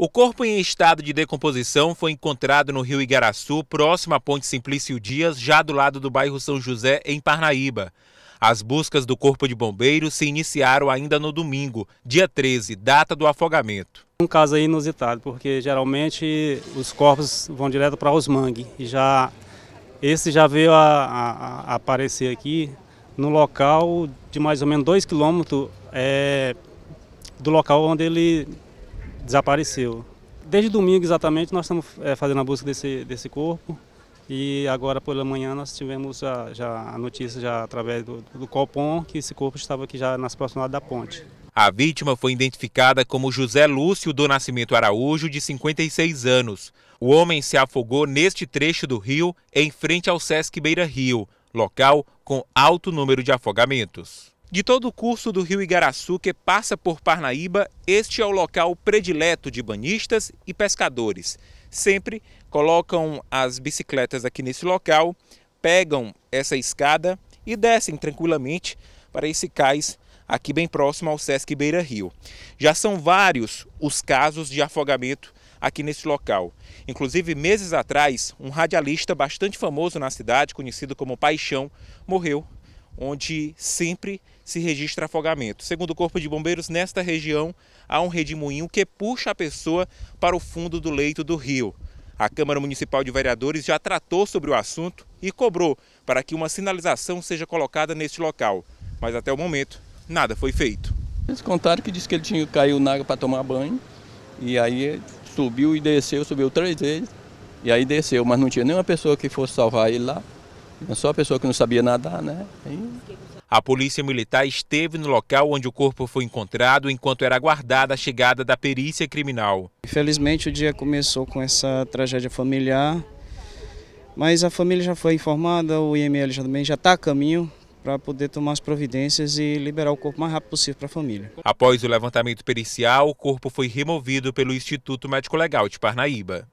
O corpo em estado de decomposição foi encontrado no rio Igaraçu, próximo à ponte Simplício Dias, já do lado do bairro São José, em Parnaíba. As buscas do Corpo de Bombeiros se iniciaram ainda no domingo, dia 13, data do afogamento. Um caso inusitado, porque geralmente os corpos vão direto para os mangue. E já, esse já veio a, a, a aparecer aqui no local de mais ou menos 2 quilômetros é, do local onde ele desapareceu. Desde domingo exatamente nós estamos é, fazendo a busca desse, desse corpo e agora pela manhã nós tivemos a, já a notícia já através do, do Copom que esse corpo estava aqui já nas proximidades da ponte. A vítima foi identificada como José Lúcio do Nascimento Araújo, de 56 anos. O homem se afogou neste trecho do rio, em frente ao Sesc Beira Rio, local com alto número de afogamentos. De todo o curso do rio Igaraçu que passa por Parnaíba, este é o local predileto de banhistas e pescadores. Sempre colocam as bicicletas aqui nesse local, pegam essa escada e descem tranquilamente para esse cais aqui bem próximo ao Sesc Beira Rio. Já são vários os casos de afogamento aqui nesse local. Inclusive, meses atrás, um radialista bastante famoso na cidade, conhecido como Paixão, morreu onde sempre se registra afogamento. Segundo o Corpo de Bombeiros, nesta região há um redemoinho que puxa a pessoa para o fundo do leito do rio. A Câmara Municipal de Vereadores já tratou sobre o assunto e cobrou para que uma sinalização seja colocada neste local, mas até o momento nada foi feito. Eles contaram que disse que ele tinha caído na água para tomar banho e aí subiu e desceu, subiu três vezes e aí desceu, mas não tinha nenhuma pessoa que fosse salvar ele lá. Eu sou a pessoa que não sabia nadar, né? E... A polícia militar esteve no local onde o corpo foi encontrado enquanto era aguardada a chegada da perícia criminal. Infelizmente o dia começou com essa tragédia familiar, mas a família já foi informada, o IML já também já está a caminho para poder tomar as providências e liberar o corpo o mais rápido possível para a família. Após o levantamento pericial, o corpo foi removido pelo Instituto Médico Legal de Parnaíba.